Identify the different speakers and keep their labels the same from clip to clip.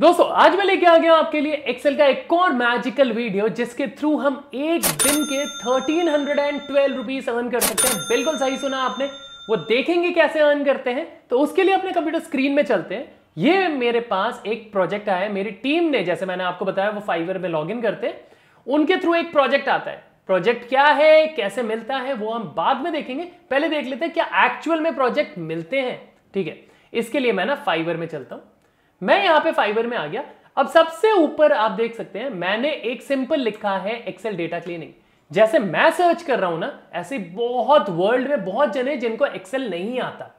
Speaker 1: दोस्तों आज मैं लेके आ गया आपके लिए एक्सेल का एक और मैजिकल वीडियो जिसके थ्रू हम एक दिन के thirteen hundred and twelve rupees earn कर सकते हैं बिल्कुल सही सुना आपने वो देखेंगे कैसे अर्न करते हैं तो उसके लिए अपने कंप्यूटर स्क्रीन में चलते हैं ये मेरे पास एक प्रोजेक्ट आया है मेरी टीम ने जैसे मैंने आपको बताया वो फाइवर में लॉग करते हैं उनके थ्रू एक प्रोजेक्ट आता है प्रोजेक्ट क्या है कैसे मिलता है वो हम बाद में देखेंगे पहले देख लेते हैं क्या एक्चुअल में प्रोजेक्ट मिलते हैं ठीक है इसके लिए मैं ना फाइवर में चलता हूं मैं यहां पे फाइबर में आ गया अब सबसे ऊपर आप देख सकते हैं मैंने एक सिंपल लिखा है एक्सेल डेटा क्लीनिंग जैसे मैं सर्च कर रहा हूं ना ऐसे बहुत वर्ल्ड में बहुत जने जिनको एक्सेल नहीं आता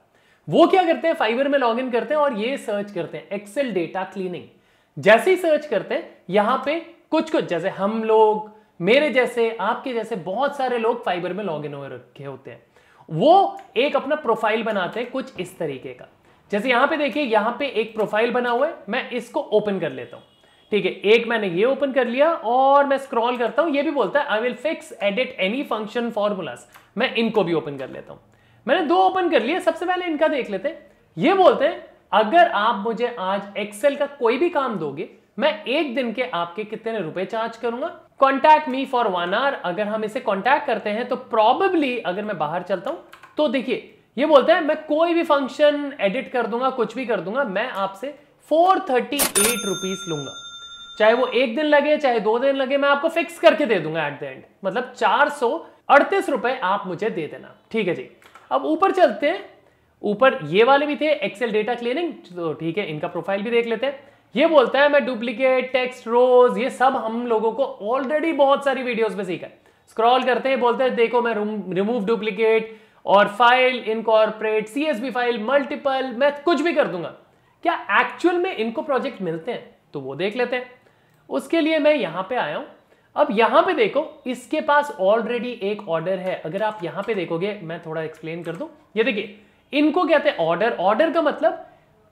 Speaker 1: वो क्या करते हैं फाइबर में लॉग करते हैं और ये सर्च करते हैं एक्सेल डेटा क्लीनिंग जैसे ही सर्च करते हैं यहां पे कुछ कुछ जैसे हम लोग मेरे जैसे आपके जैसे बहुत सारे लोग फाइबर में लॉग इन हो रखे होते हैं वो एक अपना प्रोफाइल बनाते हैं कुछ इस तरीके का जैसे यहां पे देखिए यहां पे एक प्रोफाइल बना हुआ है मैं इसको ओपन कर लेता हूं ठीक है एक मैंने ये ओपन कर लिया और मैं स्क्रॉल करता हूं ये भी बोलता है I will fix edit any function formulas मैं इनको भी ओपन कर लेता हूं मैंने दो ओपन कर लिया सबसे पहले इनका देख लेते हैं ये बोलते हैं अगर आप मुझे आज एक्सेल का कोई भी काम दोगे मैं एक दिन के आपके कितने रुपए चार्ज करूंगा contact me for one hour अगर हम इसे कॉन्टैक्ट करते हैं तो प्रॉबेबली अगर मैं बाहर चलता हूं तो देखिए ये बोलते हैं मैं कोई भी फंक्शन एडिट कर दूंगा कुछ भी कर दूंगा मैं आपसे फोर थर्टी एट रुपीज लूंगा चाहे वो एक दिन लगे चाहे दो दिन लगे मैं आपको फिक्स करके दे दूंगा एट द एंड मतलब चार सौ अड़तीस रुपए आप मुझे दे देना ठीक है जी अब ऊपर चलते हैं ऊपर ये वाले भी थे एक्सेल डेटा क्लीनिंग तो ठीक है इनका प्रोफाइल भी देख लेते हैं ये बोलता है मैं डुप्लीकेट टेक्स्ट रोज ये सब हम लोगों को ऑलरेडी बहुत सारी वीडियोस में सीखा है स्क्रॉल करते हैं बोलते हैं देखो मैं रिमूव डुप्लीकेट और file incorporate CSB file multiple मैं कुछ भी कर दूंगा क्या एक्चुअल में इनको प्रोजेक्ट मिलते हैं तो वो देख लेते हैं उसके लिए मैं यहां पे आया हूं अब यहां पे देखो इसके पास ऑलरेडी एक ऑर्डर है अगर आप यहां पे देखोगे मैं थोड़ा एक्सप्लेन कर दू ये देखिए इनको कहते हैं ऑर्डर ऑर्डर का मतलब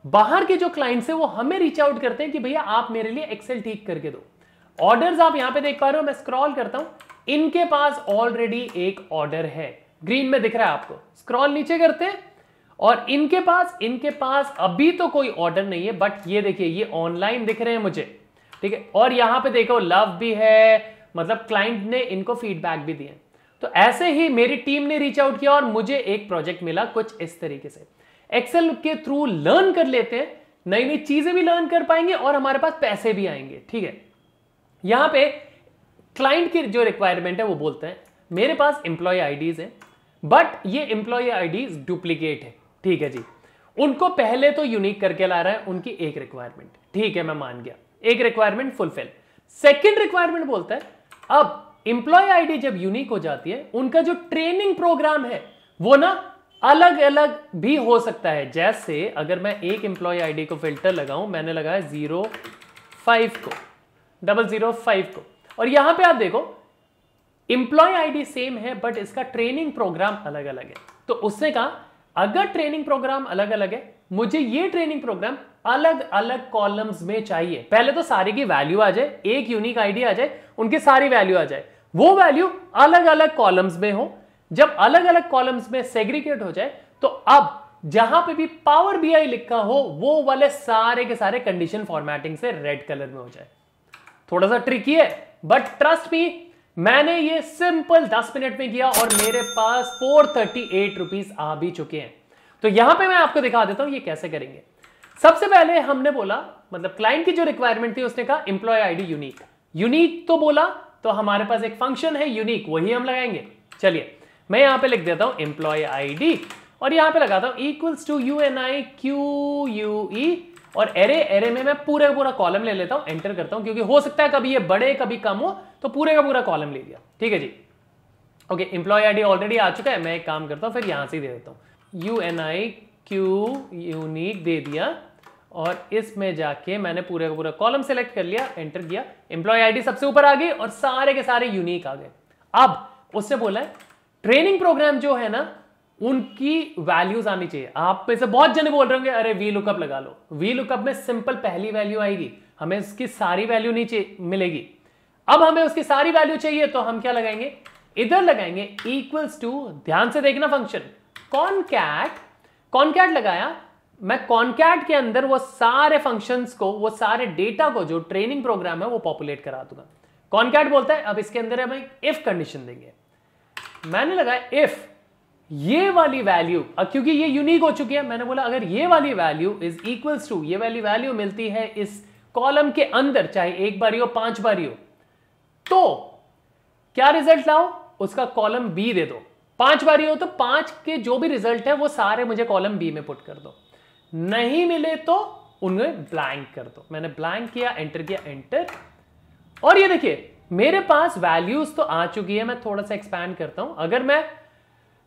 Speaker 1: बाहर के जो क्लाइंट्स है वो हमें रीच आउट करते हैं कि भैया आप मेरे लिए एक्सेल ठीक करके दो ऑर्डर आप यहां पर देख पा रहे हो मैं स्क्रॉल करता हूं इनके पास ऑलरेडी एक ऑर्डर है ग्रीन में दिख रहा है आपको स्क्रॉल नीचे करते हैं और इनके पास इनके पास अभी तो कोई ऑर्डर नहीं है बट ये देखिए ये ऑनलाइन दिख रहे हैं मुझे ठीक है और यहां पे देखो लव भी है मतलब क्लाइंट ने इनको फीडबैक भी दिए तो ऐसे ही मेरी टीम ने रीच आउट किया और मुझे एक प्रोजेक्ट मिला कुछ इस तरीके से एक्सेल के थ्रू लर्न कर लेते हैं नई नई चीजें भी लर्न कर पाएंगे और हमारे पास पैसे भी आएंगे ठीक है यहां पे क्लाइंट की जो रिक्वायरमेंट है वो बोलते हैं मेरे पास एम्प्लॉय आईडीज हैं बट ये एम्प्लॉय आईडी डुप्लीकेट है ठीक है जी उनको पहले तो यूनिक करके ला रहा है उनकी एक रिक्वायरमेंट ठीक है मैं मान गया एक रिक्वायरमेंट फुलफिल सेकेंड रिक्वायरमेंट बोलता है अब इंप्लॉय आईडी जब यूनिक हो जाती है उनका जो ट्रेनिंग प्रोग्राम है वो ना अलग अलग भी हो सकता है जैसे अगर मैं एक एम्प्लॉय आईडी को फिल्टर लगाऊं मैंने लगाया जीरो फाइव को डबल जीरो फाइव को और यहां पे आप देखो इंप्लॉय आईडी सेम है बट इसका ट्रेनिंग प्रोग्राम अलग अलग है तो उसने कहा अगर ट्रेनिंग प्रोग्राम अलग अलग है मुझे ये ट्रेनिंग प्रोग्राम अलग अलग कॉलम्स में चाहिए पहले तो सारी की वैल्यू आ जाए एक यूनिक आईडी आ जाए उनकी सारी वैल्यू आ जाए वो वैल्यू अलग अलग कॉलम्स में हो जब अलग अलग कॉलम्स में सेग्रीगेट हो जाए तो अब जहां पे भी पावर बी आई लिखा हो वो वाले सारे के सारे कंडीशन फॉर्मेटिंग से रेड कलर में हो जाए थोड़ा सा ट्रिकी है बट ट्रस्ट भी मैंने ये सिंपल 10 मिनट में किया और मेरे पास फोर थर्टी आ भी चुके हैं तो यहां पे मैं आपको दिखा देता हूं ये कैसे करेंगे सबसे पहले हमने बोला मतलब क्लाइंट की जो रिक्वायरमेंट थी उसने कहा इंप्लॉय आईडी यूनिक यूनिक तो बोला तो हमारे पास एक फंक्शन है यूनिक वही हम लगाएंगे चलिए मैं यहां पे लिख देता हूं एम्प्लॉय आईडी और यहां पे लगाता हूं equals to U N I Q U और एरे एरे में मैं पूरे पूरा कॉलम ले लेता हूं एंटर करता हूं क्योंकि हो सकता है कभी ये बड़े कभी कम हो तो पूरे का पूरा कॉलम ले लिया ठीक है जी ओके इंप्लॉय आईडी ऑलरेडी आ चुका है मैं एक काम करता हूं फिर यहां से दे देता हूं U N I Q unique दे दिया और इसमें जाके मैंने पूरे का पूरा कॉलम सेलेक्ट कर लिया एंटर किया एम्प्लॉय आईडी सबसे ऊपर आ गई और सारे के सारे यूनिक आ गए अब उससे बोला है ट्रेनिंग प्रोग्राम जो है ना उनकी वैल्यूज आनी चाहिए आप में से बहुत जने बोल रहे होंगे अरे वी लुकअप लगा लो वी लुकअप में सिंपल पहली वैल्यू आएगी हमें उसकी सारी वैल्यू नहीं मिलेगी अब हमें उसकी सारी वैल्यू चाहिए तो हम क्या लगाएंगे इधर लगाएंगे इक्वल्स टू ध्यान से देखना फंक्शन कॉनकैट कॉनकैट लगाया मैं कॉनकैट के अंदर वो सारे फंक्शन को वो सारे डेटा को जो ट्रेनिंग प्रोग्राम है वो पॉपुलेट करा दूंगा कॉनकैट बोलता है अब इसके अंदर हम इफ कंडीशन देंगे मैंने लगाया इफ ये वाली वैल्यू क्योंकि ये यूनिक हो चुकी है मैंने बोला अगर ये वाली वैल्यू इज इक्वल्स टू ये वाली वैल्यू मिलती है इस कॉलम के अंदर चाहे एक बारी हो पांच बारी हो तो क्या रिजल्ट लाओ उसका कॉलम बी दे दो पांच बारी हो तो पांच के जो भी रिजल्ट है वो सारे मुझे कॉलम बी में पुट कर दो नहीं मिले तो उन्हें ब्लैंक कर दो मैंने ब्लैंक किया एंटर किया एंटर और ये देखिए मेरे पास वैल्यूज तो आ चुकी है मैं थोड़ा सा एक्सपैंड करता हूं अगर मैं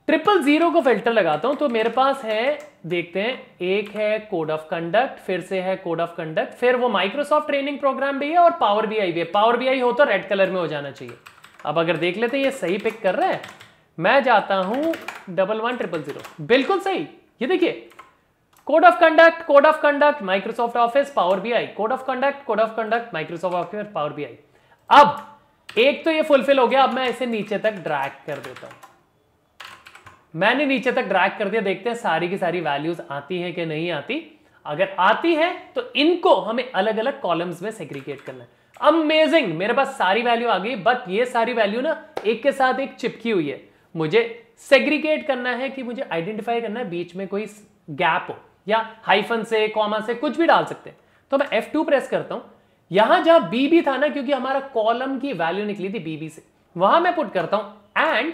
Speaker 1: ट्रिपल जीरो को फिल्टर लगाता हूं तो मेरे पास है देखते हैं एक है कोड ऑफ कंडक्ट फिर से है कोड ऑफ कंडक्ट फिर वो माइक्रोसॉफ्ट ट्रेनिंग प्रोग्राम भी है और पावर बी आई भी है पावर बी आई हो तो रेड कलर में हो जाना चाहिए अब अगर देख लेते हैं ये सही पिक कर रहा है मैं जाता हूं डबल वन ट्रिपल जीरो बिल्कुल सही ये देखिए code of conduct code of conduct Microsoft Office Power B I code of conduct code of conduct Microsoft Office Power B I अब एक तो ये फुलफिल हो गया अब मैं इसे नीचे तक ड्रैग कर देता हूं मैंने नीचे तक ड्रैग कर दिया देखते हैं सारी की सारी वैल्यूज आती हैं कि नहीं आती अगर आती है तो इनको हमें अलग अलग कॉलम्स में सेग्रीगेट करना है अमेजिंग मेरे पास सारी वैल्यू आ गई बट ये सारी वैल्यू ना एक के साथ एक चिपकी हुई है मुझे सेग्रीगेट करना है कि मुझे आइडेंटिफाई करना है बीच में कोई गैप हो या हाइफन से कॉमा से कुछ भी डाल सकते हैं तो मैं F2 प्रेस करता हूं यहां जहां बीबी था ना क्योंकि हमारा कॉलम की वैल्यू निकली थी बीबी से वहां मैं पुट करता हूं एंड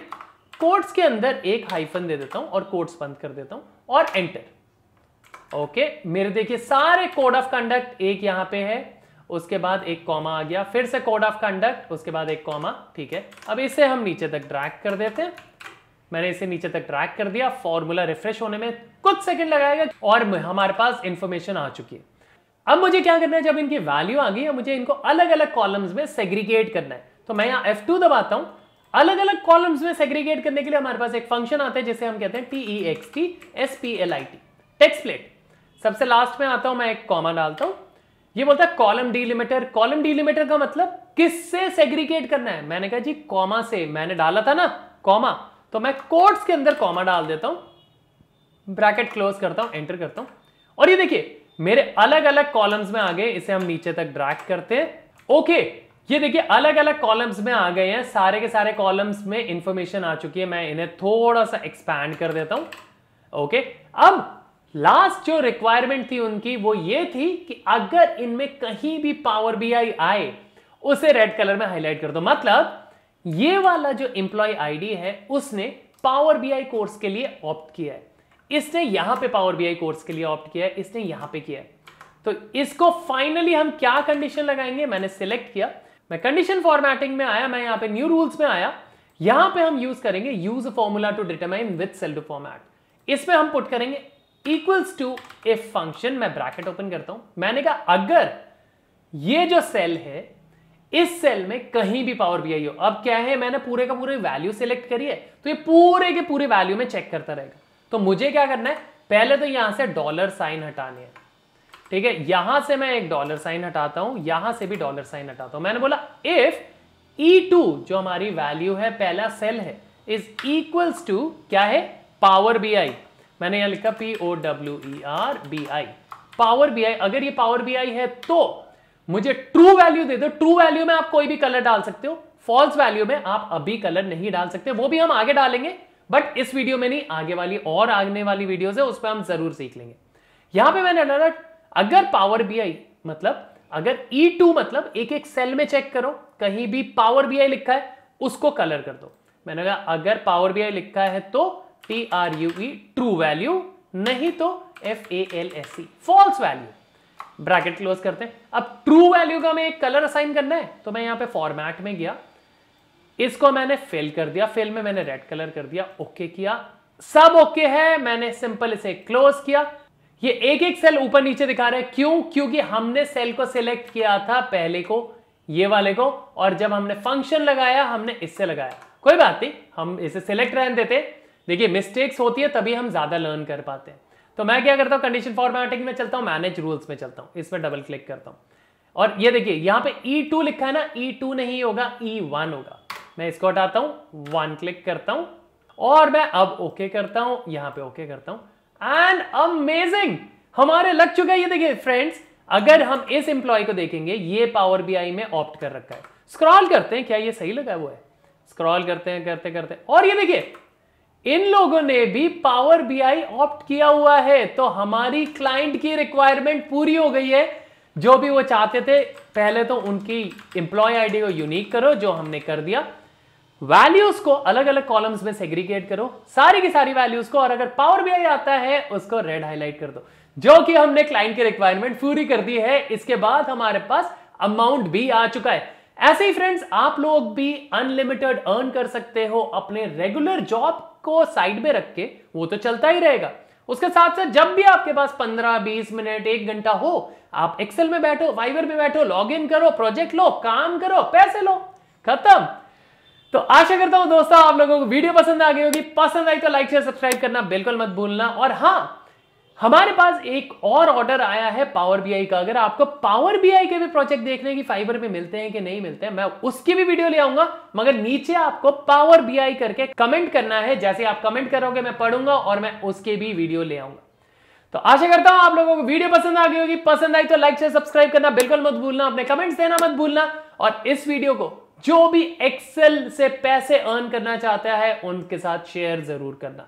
Speaker 1: कोट्स के अंदर एक हाइफन दे देता हूं और कोट्स बंद कर देता हूं और एंटर ओके मेरे देखिए सारे कोड ऑफ कंडक्ट एक यहां पे है उसके बाद एक कॉमा आ गया फिर से कोड ऑफ कंडक्ट उसके बाद एक कॉमा ठीक है अब इसे हम नीचे तक ड्रैग कर देते हैं मैंने इसे नीचे तक ट्रैक कर दिया फॉर्मूला रिफ्रेश होने में कुछ सेकंड लगाएगा और हमारे पास इंफॉर्मेशन आ चुकी है अब मुझे क्या करना है जब इनकी वैल्यू आ गई है मुझे इनको अलग अलग कॉलम्स में सेग्रीगेट करना है तो मैं यहां F2 दबाता हूँ अलग अलग कॉलम्स में सेग्रीगेट करने के लिए हमारे पास एक फंक्शन आता है जिसे हम कहते हैं T E X T S P L I T text plate सबसे लास्ट में आता हूं मैं एक कॉमा डालता हूं ये बोलता है कॉलम डीलिमिटर कॉलम डीलिमिटर का मतलब किससे सेग्रीगेट करना है मैंने कहा जी कॉमा से मैंने डाला था ना कॉमा तो मैं कोट्स के अंदर कॉमा डाल देता हूं ब्रैकेट क्लोज करता हूं एंटर करता हूं और ये देखिए मेरे अलग अलग कॉलम्स में आ गए इसे हम नीचे तक ड्रैग करते हैं ओके ये देखिए अलग अलग कॉलम्स में आ गए हैं सारे के सारे कॉलम्स में इंफॉर्मेशन आ चुकी है मैं इन्हें थोड़ा सा एक्सपैंड कर देता हूं ओके अब लास्ट जो रिक्वायरमेंट थी उनकी वो ये थी कि अगर इनमें कहीं भी पावर बी आई आए उसे रेड कलर में हाईलाइट कर दो मतलब ये वाला जो इंप्लॉय आईडी है उसने पावर बी आई कोर्स के लिए ऑप्ट किया है इसने यहां पे पावर आई कोर्स के लिए ऑप्ट किया है इसने यहां पे किया है तो इसको फाइनली हम क्या कंडीशन लगाएंगे मैंने सिलेक्ट किया मैं कंडीशन फॉर्मेटिंग में आया मैं यहां पे न्यू रूल्स में आया यहां पे हम यूज करेंगे use formula to determine with cell to format इसमें हम पुट करेंगे इक्वल्स टू ए फंक्शन मैं ब्रैकेट ओपन करता हूं मैंने कहा अगर ये जो सेल है इस सेल में कहीं भी पावर बी आई हो अब क्या है मैंने पूरे का पूरे वैल्यू सिलेक्ट करी है तो ये पूरे के पूरे वैल्यू में चेक करता रहेगा तो मुझे क्या करना है पहले तो यहां से डॉलर साइन हटानी है ठीक है यहां से मैं एक डॉलर साइन हटाता हूं यहां से भी डॉलर साइन हटाता हूं मैंने बोला इफ ई e जो हमारी वैल्यू है पहला सेल है इज इक्वल्स टू क्या है पावर बी आई मैंने यहां लिखा P O W R B I power B I अगर ये पावर बी आई है तो मुझे ट्रू वैल्यू दे दो ट्रू वैल्यू में आप कोई भी कलर डाल सकते हो फॉल्स वैल्यू में आप अभी कलर नहीं डाल सकते वो भी हम आगे डालेंगे बट इस वीडियो में नहीं आगे वाली और आगने वाली वीडियोस है उस पर हम जरूर सीख लेंगे यहां पे मैंने डाला अगर पावर बीआई मतलब अगर ई e टू मतलब एक एक सेल में चेक करो कहीं भी पावर बीआई लिखा है उसको कलर कर दो मैंने कहा अगर पावर बीआई लिखा है तो T R U E true value नहीं तो F A L S C false value bracket close करते हैं अब ट्रू वैल्यू का मैं एक कलर असाइन करना है तो मैं यहां पे फॉर्मेट में गया इसको मैंने फिल कर दिया फिल में मैंने रेड कलर कर दिया ओके okay किया सब ओके okay है मैंने सिंपल इसे क्लोज किया ये एक एक सेल ऊपर नीचे दिखा रहा है क्यों क्योंकि हमने सेल को सिलेक्ट किया था पहले को ये वाले को और जब हमने फंक्शन लगाया हमने इससे लगाया कोई बात नहीं हम इसे सिलेक्ट रहने देते देखिए मिस्टेक्स होती है तभी हम ज्यादा लर्न कर पाते हैं तो मैं क्या करता हूं कंडीशन फॉर्मेटिंग में चलता हूं मैनेज रूल्स में चलता हूं इसमें डबल क्लिक करता हूं और ये देखिए यहां पे E2 लिखा है ना E2 नहीं होगा E1 होगा मैं इसको हटाता हूं वन क्लिक करता हूं और मैं अब ओके okay करता हूं यहां पे ओके okay करता हूं एंड अमेजिंग हमारे लग चुका है ये देखिए फ्रेंड्स अगर हम इस एम्प्लॉय को देखेंगे ये पावर बीआई में ऑप्ट कर रखा है स्क्रॉल करते हैं क्या ये सही लगा वो है स्क्रॉल करते हैं करते करते हैं। और ये देखिए इन लोगों ने भी पावर बीआई ऑप्ट किया हुआ है तो हमारी क्लाइंट की रिक्वायरमेंट पूरी हो गई है जो भी वो चाहते थे पहले तो उनकी एम्प्लॉय आईडी को यूनिक करो जो हमने कर दिया वैल्यूज को अलग अलग कॉलम्स में सेग्रीगेट करो सारी की सारी वैल्यूज को और अगर पावर आई आता है उसको रेड हाईलाइट कर दो जो कि हमने क्लाइंट की रिक्वायरमेंट पूरी कर दी है इसके बाद हमारे पास अमाउंट भी आ चुका है ऐसे ही फ्रेंड्स आप लोग भी अनलिमिटेड अर्न कर सकते हो अपने रेगुलर जॉब को साइड में रख के वो तो चलता ही रहेगा उसके साथ साथ जब भी आपके पास 15, 20 मिनट एक घंटा हो आप एक्सेल में बैठो वाइवर में बैठो लॉग इन करो प्रोजेक्ट लो काम करो पैसे लो खत्म तो आशा करता हूं दोस्तों आप लोगों को वीडियो पसंद आ गई होगी पसंद आई तो लाइक शेयर सब्सक्राइब करना बिल्कुल मत भूलना और हां हमारे पास एक और ऑर्डर आया है पावर बीआई का अगर आपको पावर बीआई के भी प्रोजेक्ट देखने की फाइबर में मिलते हैं कि नहीं मिलते हैं मैं उसकी भी वीडियो ले आऊंगा मगर नीचे आपको पावर बीआई करके कमेंट करना है जैसे आप कमेंट करोगे मैं पढ़ूंगा और मैं उसके भी वीडियो ले आऊंगा तो आशा करता हूं आप लोगों को वीडियो पसंद आ गई होगी पसंद आई तो लाइक शेयर सब्सक्राइब करना बिल्कुल मत भूलना अपने कमेंट्स देना मत भूलना और इस वीडियो को जो भी एक्सेल से पैसे अर्न करना चाहता है उनके साथ शेयर जरूर करना